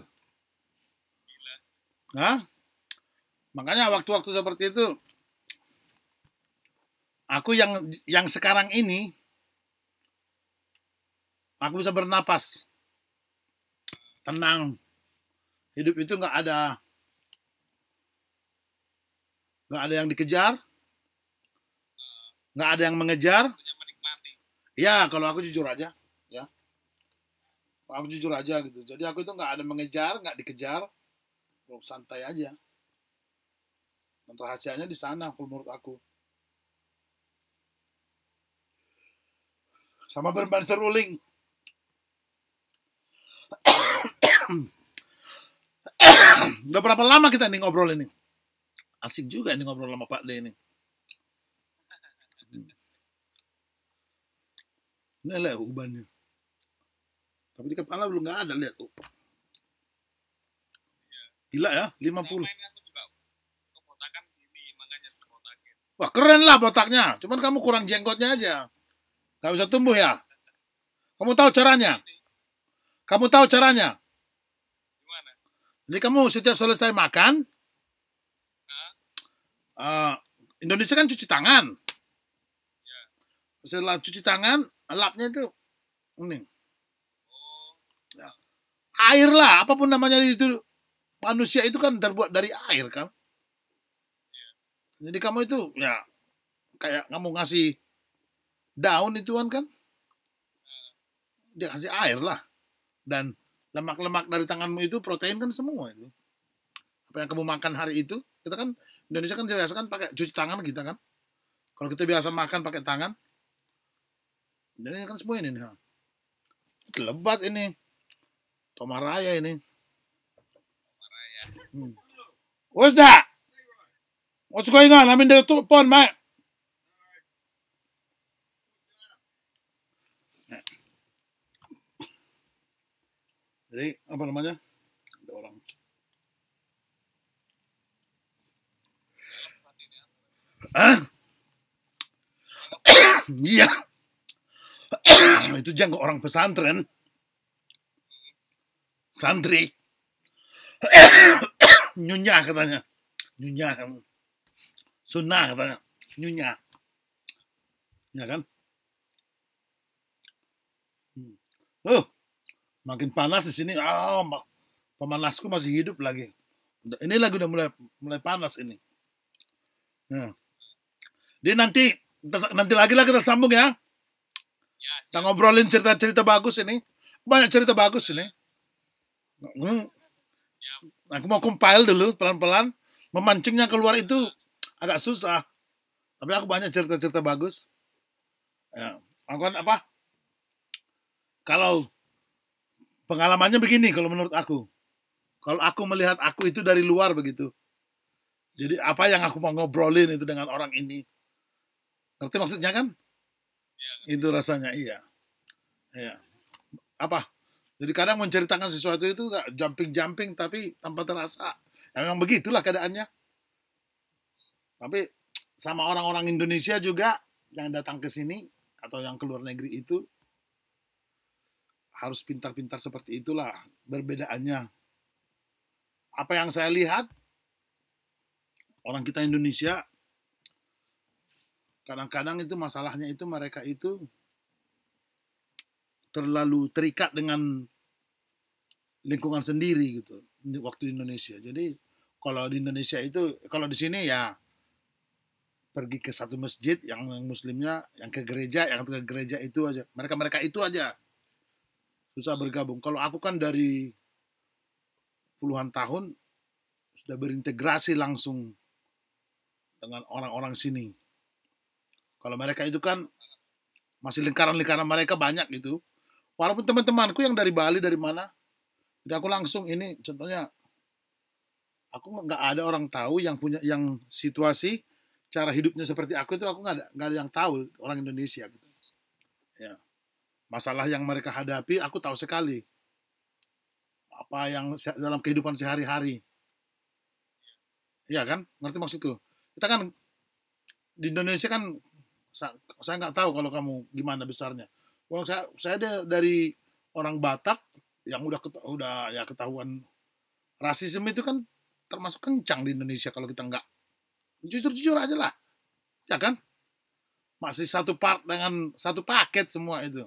Gila. Hah? Makanya waktu-waktu seperti itu, aku yang yang sekarang ini, aku bisa bernapas tenang hidup itu nggak ada nggak ada yang dikejar nggak ada yang mengejar ya kalau aku jujur aja ya aku jujur aja gitu jadi aku itu nggak ada mengejar nggak dikejar mau santai aja dan rahasianya di sana kalau menurut aku sama bermain seruling Udah berapa lama kita nih ngobrol ini? Asik juga nih ngobrol sama Pak D ini. Hmm. Ini lihat ubannya. Tapi di kepala belum nggak ada lihat. tuh Gila ya, 50. Wah keren lah botaknya, cuman kamu kurang jenggotnya aja. Gak bisa tumbuh ya? Kamu tahu caranya? Kamu tahu caranya? Jadi kamu setiap selesai makan, uh, Indonesia kan cuci tangan. Ya. Setelah cuci tangan, lapnya itu ini. Oh. Ya. Air lah, apapun namanya itu manusia itu kan terbuat dari air kan. Ya. Jadi kamu itu ya kayak kamu ngasih daun itu kan, dia kasih air lah dan lemak-lemak dari tanganmu itu protein kan semua itu apa yang kamu makan hari itu kita kan Indonesia kan biasa kan pakai cuci tangan kita kan kalau kita biasa makan pakai tangan dan ini kan semua ini nih lebat ini tomaraya ini tomaraya hmm. what's that what's going on I'm in the phone mate jadi apa namanya ada orang ah iya itu jangkau orang pesantren santri nyunyah katanya nyunyah kan sunnah katanya nyunyah ya kan hmm. oh makin panas di sini ah oh, pemanasku masih hidup lagi ini lagi udah mulai mulai panas ini nah. Ya. Dia nanti nanti lagi lagi tersambung sambung ya, ya kita ngobrolin cerita-cerita bagus ini banyak cerita bagus ini hmm. ya. aku mau compile dulu pelan-pelan memancingnya keluar itu agak susah tapi aku banyak cerita-cerita bagus ya aku kan apa kalau pengalamannya begini kalau menurut aku. Kalau aku melihat aku itu dari luar begitu. Jadi apa yang aku mau ngobrolin itu dengan orang ini. Ngerti maksudnya kan? Ya, itu rasanya iya. Iya. Apa? Jadi kadang menceritakan sesuatu itu jumping-jumping tapi tanpa terasa. Ya, memang begitulah keadaannya. Tapi sama orang-orang Indonesia juga yang datang ke sini atau yang keluar negeri itu harus pintar-pintar seperti itulah berbedaannya. Apa yang saya lihat, orang kita Indonesia, kadang-kadang itu masalahnya itu mereka itu terlalu terikat dengan lingkungan sendiri gitu waktu di Indonesia. Jadi kalau di Indonesia itu kalau di sini ya pergi ke satu masjid yang muslimnya yang ke gereja yang ke gereja itu aja mereka mereka itu aja susah bergabung. Kalau aku kan dari puluhan tahun sudah berintegrasi langsung dengan orang-orang sini. Kalau mereka itu kan masih lingkaran-lingkaran mereka banyak gitu. Walaupun teman-temanku yang dari Bali dari mana, udah aku langsung ini contohnya aku nggak ada orang tahu yang punya yang situasi cara hidupnya seperti aku itu aku nggak ada ada yang tahu orang Indonesia gitu. Ya. Masalah yang mereka hadapi aku tahu sekali. Apa yang dalam kehidupan sehari-hari. Iya kan? Ngerti maksudku? Kita kan di Indonesia kan saya nggak tahu kalau kamu gimana besarnya. Wong saya saya ada dari orang Batak yang udah udah ya ketahuan rasisme itu kan termasuk kencang di Indonesia kalau kita nggak jujur-jujur aja lah, ya kan? Masih satu part dengan satu paket semua itu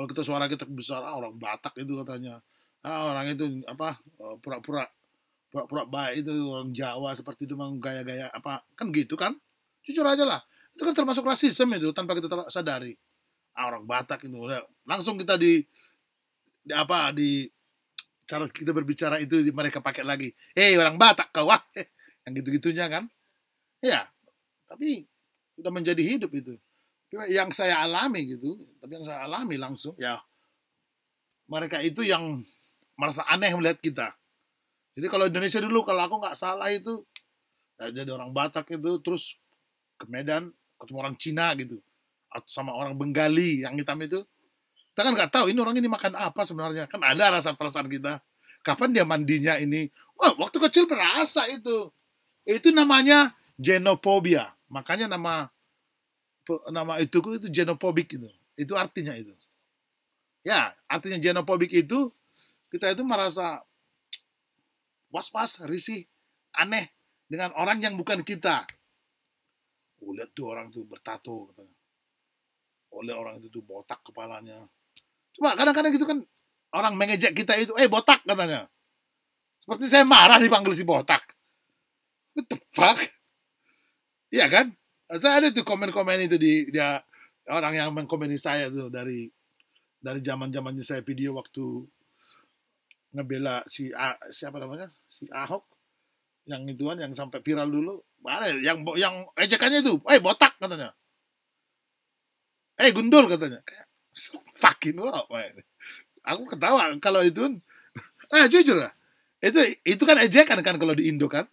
kalau kita suara kita besar ah, orang Batak itu katanya ah orang itu apa eh, pura-pura pura-pura baik itu orang Jawa seperti itu memang gaya-gaya apa kan gitu kan jujur aja lah itu kan termasuk rasisme itu tanpa kita sadari ah, orang Batak itu langsung kita di, di apa di cara kita berbicara itu mereka pakai lagi eh orang Batak kau wah eh. yang gitu-gitunya kan ya tapi sudah menjadi hidup itu yang saya alami gitu tapi yang saya alami langsung ya mereka itu yang merasa aneh melihat kita jadi kalau Indonesia dulu kalau aku nggak salah itu ya, jadi orang Batak itu terus ke Medan ketemu orang Cina gitu atau sama orang Bengali yang hitam itu kita kan nggak tahu ini orang ini makan apa sebenarnya kan ada rasa perasaan kita kapan dia mandinya ini wah oh, waktu kecil berasa itu itu namanya xenophobia makanya nama nama ituku itu genophobik itu. Itu artinya itu. Ya, artinya genophobik itu kita itu merasa was-was, risih, aneh dengan orang yang bukan kita. Oh, lihat tuh orang tuh bertato katanya. Oleh orang itu tuh botak kepalanya. Coba kadang-kadang gitu kan orang mengejek kita itu, eh botak katanya. Seperti saya marah dipanggil si botak. What the fuck? Iya kan? saya ada tuh komen-komen itu di dia orang yang mengkomeni saya tuh dari dari zaman zamannya saya video waktu ngebela si A, siapa namanya si Ahok yang ituan yang sampai viral dulu ada ya? yang yang ejekannya itu eh hey, botak katanya eh hey, gundul katanya kayak fucking wow aku ketawa kalau itu ah jujur lah itu itu kan ejekan kan kalau di Indo kan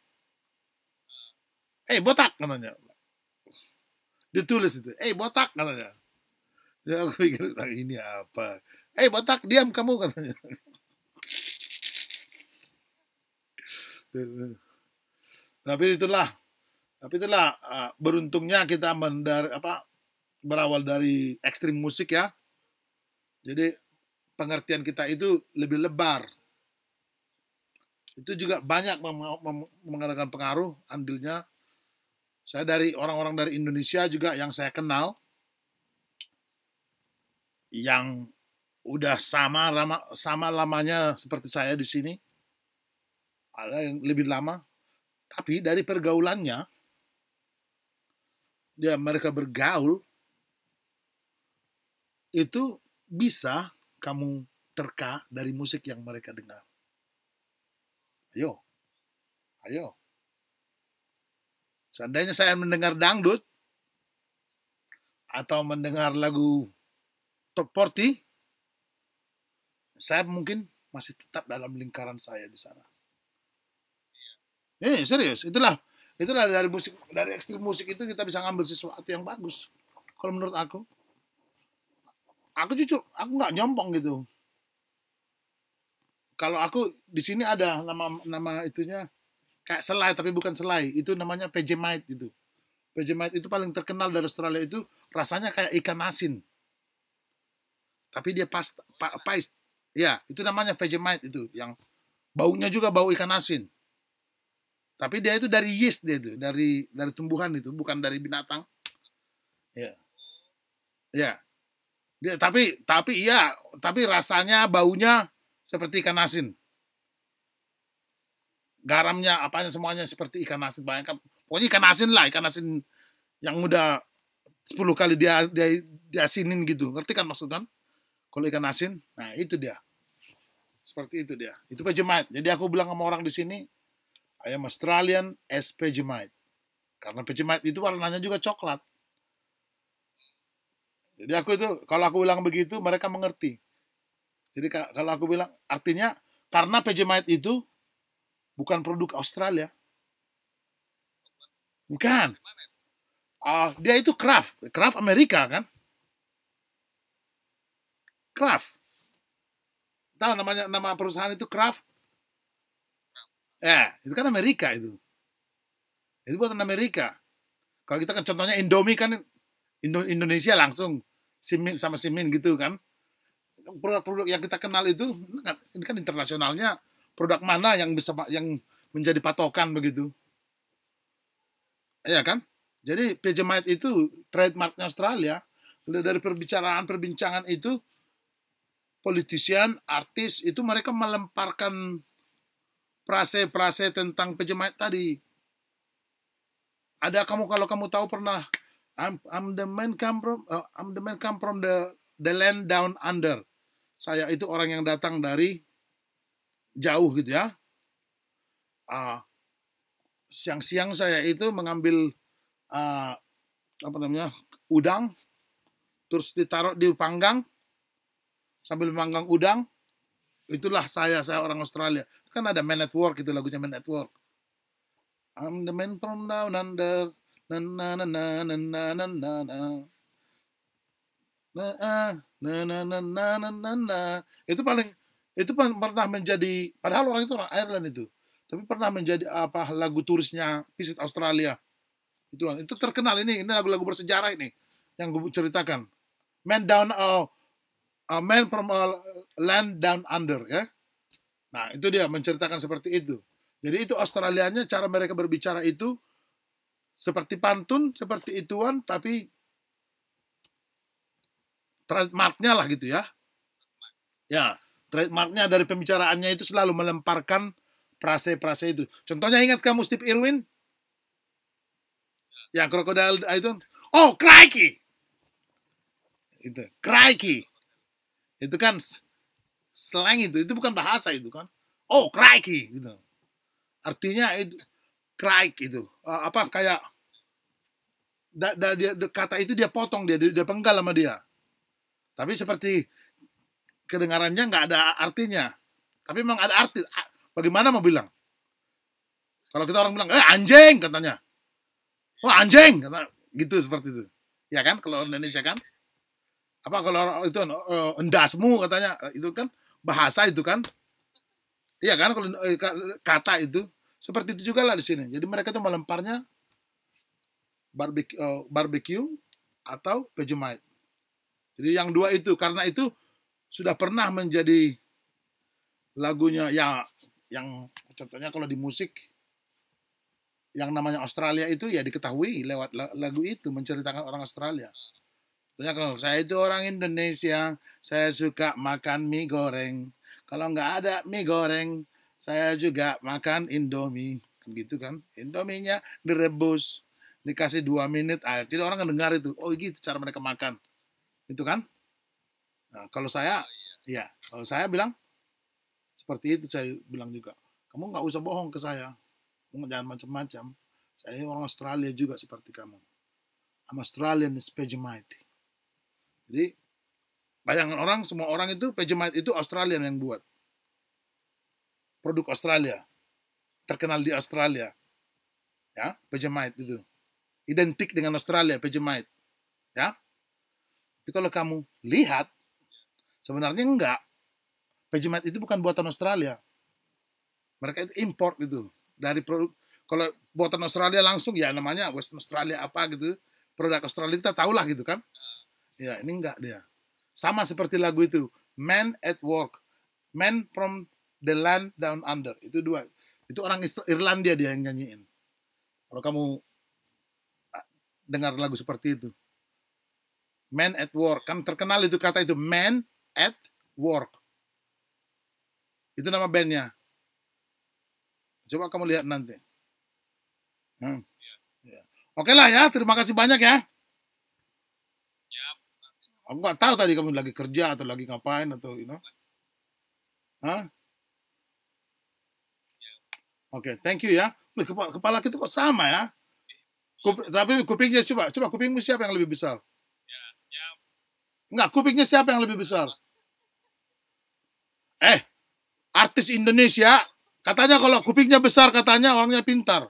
eh hey, botak katanya ditulis itu eh botak katanya ya aku pikir nah, ini apa eh botak diam kamu katanya tapi itulah tapi itulah uh, beruntungnya kita mendar apa berawal dari ekstrim musik ya jadi pengertian kita itu lebih lebar itu juga banyak mengadakan pengaruh andilnya saya dari orang-orang dari Indonesia juga yang saya kenal yang udah sama lama sama lamanya seperti saya di sini. Ada yang lebih lama, tapi dari pergaulannya ya mereka bergaul itu bisa kamu terka dari musik yang mereka dengar. Ayo, ayo. Seandainya saya mendengar dangdut atau mendengar lagu top 40, saya mungkin masih tetap dalam lingkaran saya di sana. Eh, serius, itulah itulah dari musik dari ekstrim musik itu kita bisa ngambil sesuatu yang bagus. Kalau menurut aku, aku jujur, aku nggak nyompong gitu. Kalau aku di sini ada nama nama itunya kayak selai tapi bukan selai itu namanya vegemite itu vegemite itu paling terkenal dari Australia itu rasanya kayak ikan asin tapi dia pas pa, pais ya itu namanya vegemite itu yang baunya juga bau ikan asin tapi dia itu dari yeast dia itu dari dari tumbuhan itu bukan dari binatang ya ya dia tapi tapi iya tapi rasanya baunya seperti ikan asin garamnya, apanya semuanya seperti ikan asin. Bayangkan, pokoknya ikan asin lah, ikan asin yang udah 10 kali dia, dia diasinin gitu. Ngerti kan maksud kan? Kalau ikan asin, nah itu dia. Seperti itu dia. Itu pejemait. Jadi aku bilang sama orang di sini, ayam Australian es pejemait. Karena pejemait itu warnanya juga coklat. Jadi aku itu, kalau aku bilang begitu, mereka mengerti. Jadi kalau aku bilang, artinya karena pejemait itu bukan produk Australia. Bukan. Uh, dia itu craft, craft Amerika kan? Craft. Tahu namanya nama perusahaan itu craft? Ya, eh, itu kan Amerika itu. Itu buatan Amerika. Kalau kita kan contohnya Indomie kan Indo Indonesia langsung Simin sama Simin gitu kan. Produk-produk yang kita kenal itu ini kan, kan internasionalnya produk mana yang bisa yang menjadi patokan begitu. Ya kan? Jadi Pejemite itu trademarknya Australia. Dari perbicaraan-perbincangan itu, politisian, artis, itu mereka melemparkan prase-prase tentang Pejemite tadi. Ada kamu kalau kamu tahu pernah I'm, I'm the man come from uh, I'm the man come from the the land down under. Saya itu orang yang datang dari jauh gitu ya. siang siang-siang saya itu mengambil uh, apa namanya udang, terus ditaruh di panggang sambil memanggang udang. Itulah saya, saya orang Australia. Kan ada Man at Work itu lagunya Man at Work. I'm the man from down under. Na na na na na na na na na na na na na na na itu paling itu pernah menjadi padahal orang itu orang Ireland itu tapi pernah menjadi apa lagu turisnya Visit Australia itu itu terkenal ini ini lagu-lagu bersejarah ini yang gue ceritakan Man Down uh, a Man from a Land Down Under ya nah itu dia menceritakan seperti itu jadi itu Australianya cara mereka berbicara itu seperti pantun seperti ituan tapi trademarknya lah gitu ya ya trademarknya dari pembicaraannya itu selalu melemparkan prase-prase itu. Contohnya ingat kamu Steve Irwin? Yang krokodil ah, itu. Oh, crikey! Itu, crikey. Itu kan slang itu, itu bukan bahasa itu kan. Oh, crikey gitu. Artinya itu crikey itu. Uh, apa kayak da, da, dia, kata itu dia potong dia, dia, dia penggal sama dia. Tapi seperti kedengarannya nggak ada artinya. Tapi memang ada arti. Bagaimana mau bilang? Kalau kita orang bilang, eh anjing katanya. oh, anjing, kata gitu seperti itu. Ya kan, kalau orang Indonesia kan. Apa kalau orang itu uh, endasmu katanya, itu kan bahasa itu kan. Iya kan, kalau eh, kata itu. Seperti itu juga lah di sini. Jadi mereka tuh melemparnya barbeque, uh, barbecue atau pejumat. Jadi yang dua itu, karena itu sudah pernah menjadi lagunya ya yang contohnya kalau di musik yang namanya Australia itu ya diketahui lewat lagu itu menceritakan orang Australia. Ternyata kalau saya itu orang Indonesia, saya suka makan mie goreng. Kalau nggak ada mie goreng, saya juga makan Indomie. Kan gitu kan, Indominya direbus, dikasih dua menit. air. jadi orang mendengar itu, oh gitu cara mereka makan. Itu kan? Nah, kalau saya, ya, kalau saya bilang seperti itu saya bilang juga. Kamu nggak usah bohong ke saya, kamu jangan macam-macam. Saya orang Australia juga seperti kamu. I'm Australian is Pejemite. Jadi bayangan orang, semua orang itu Pejemite itu Australian yang buat. Produk Australia. Terkenal di Australia. Ya, Pejemite itu. Identik dengan Australia, Pejemite. Ya, tapi kalau kamu lihat Sebenarnya enggak. Vegemite itu bukan buatan Australia. Mereka itu import itu dari produk kalau buatan Australia langsung ya namanya Western Australia apa gitu. Produk Australia kita tahulah gitu kan. Ya, ini enggak dia. Sama seperti lagu itu, men at Work. men from the Land Down Under. Itu dua. Itu orang Irlandia dia yang nyanyiin. Kalau kamu ah, dengar lagu seperti itu. men at Work. Kan terkenal itu kata itu men at Work. Itu nama bandnya. Coba kamu lihat nanti. Hmm. Yeah. Oke okay lah ya, terima kasih banyak ya. Aku nggak tahu tadi kamu lagi kerja atau lagi ngapain atau you know. Yeah. Oke, okay, thank you ya. Kepala, kepala kita kok sama ya? Kup, tapi kupingnya coba, coba kupingmu siapa yang lebih besar? Enggak, ya, kupingnya siapa yang lebih besar? Eh, artis Indonesia, katanya kalau kupingnya besar, katanya orangnya pintar.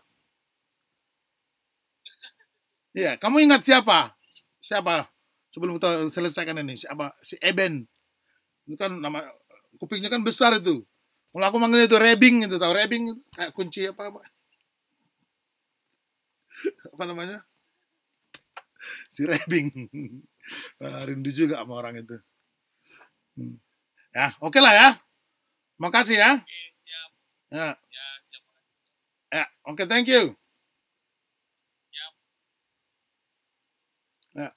Iya, kamu ingat siapa? Siapa? Sebelum kita selesaikan ini, siapa? Si Eben. Itu kan nama kupingnya kan besar itu. Kalau aku manggilnya itu rebing itu, tahu rebing itu kayak kunci apa apa. Apa namanya? Si rebing. Rindu juga sama orang itu. Hmm. Ya, oke lah ya. Makasih ya. Ya. Ya, oke, okay, thank you. Ya. Dạ.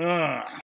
Ah. Dạ. Ờ.